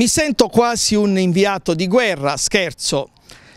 Mi sento quasi un inviato di guerra, scherzo.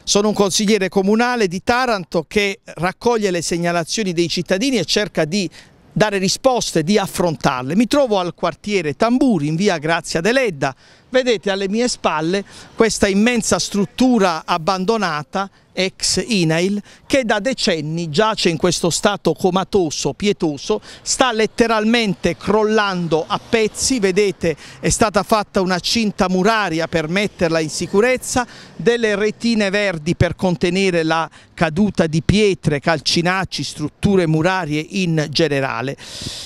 Sono un consigliere comunale di Taranto che raccoglie le segnalazioni dei cittadini e cerca di dare risposte, di affrontarle. Mi trovo al quartiere Tamburi in via Grazia Deledda, Vedete alle mie spalle questa immensa struttura abbandonata ex Inail, che da decenni giace in questo stato comatoso, pietoso, sta letteralmente crollando a pezzi, vedete è stata fatta una cinta muraria per metterla in sicurezza, delle retine verdi per contenere la caduta di pietre, calcinacci, strutture murarie in generale.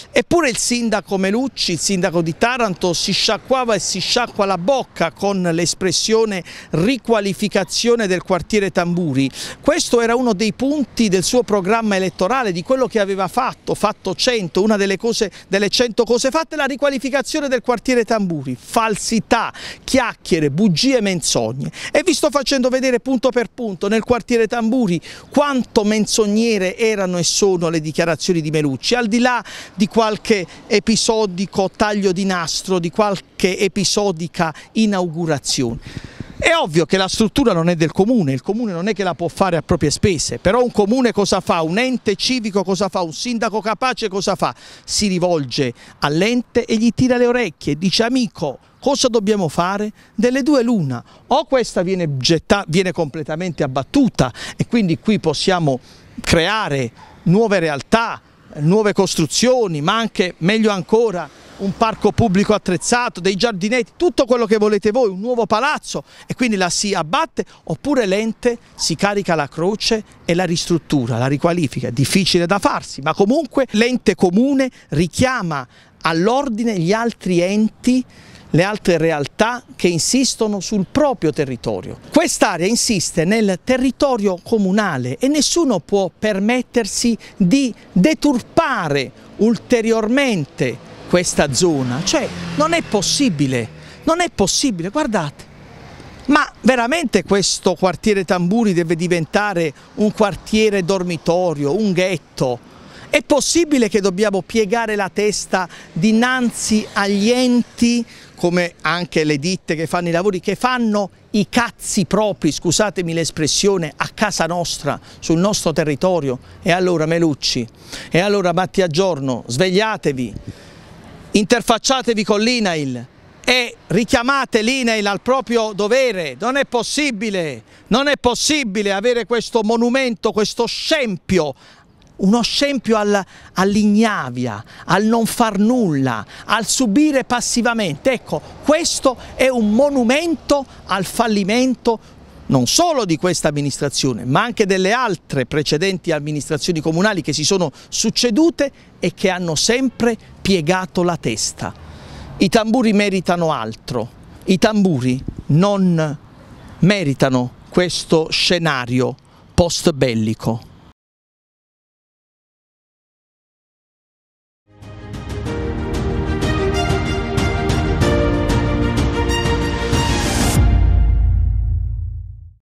Eppure il sindaco Melucci, il sindaco di Taranto, si sciacquava e si sciacqua la bocca con l'espressione riqualificazione del quartiere Tamburi. Questo era uno dei punti del suo programma elettorale, di quello che aveva fatto, fatto 100, una delle, cose, delle 100 cose fatte, la riqualificazione del quartiere Tamburi. Falsità, chiacchiere, bugie, menzogne. E vi sto facendo vedere punto per punto nel quartiere Tamburi quanto menzogniere erano e sono le dichiarazioni di Melucci, al di là di qualche episodico taglio di nastro, di qualche episodica questa inaugurazione. È ovvio che la struttura non è del comune, il comune non è che la può fare a proprie spese, però un comune cosa fa? Un ente civico cosa fa? Un sindaco capace cosa fa? Si rivolge all'ente e gli tira le orecchie, dice amico cosa dobbiamo fare? Delle due l'una, o questa viene, getta, viene completamente abbattuta e quindi qui possiamo creare nuove realtà, nuove costruzioni, ma anche, meglio ancora, un parco pubblico attrezzato, dei giardinetti, tutto quello che volete voi, un nuovo palazzo e quindi la si abbatte oppure l'ente si carica la croce e la ristruttura, la riqualifica, è difficile da farsi ma comunque l'ente comune richiama all'ordine gli altri enti le altre realtà che insistono sul proprio territorio. Quest'area insiste nel territorio comunale e nessuno può permettersi di deturpare ulteriormente questa zona, cioè non è possibile, non è possibile, guardate. Ma veramente questo quartiere Tamburi deve diventare un quartiere dormitorio, un ghetto? È possibile che dobbiamo piegare la testa dinanzi agli enti come anche le ditte che fanno i lavori, che fanno i cazzi propri, scusatemi l'espressione, a casa nostra, sul nostro territorio. E allora Melucci, e allora Mattia Giorno, svegliatevi, interfacciatevi con l'INAIL e richiamate l'INAIL al proprio dovere, non è possibile, non è possibile avere questo monumento, questo scempio uno scempio al, all'ignavia, al non far nulla, al subire passivamente. Ecco, questo è un monumento al fallimento non solo di questa amministrazione, ma anche delle altre precedenti amministrazioni comunali che si sono succedute e che hanno sempre piegato la testa. I tamburi meritano altro, i tamburi non meritano questo scenario post bellico.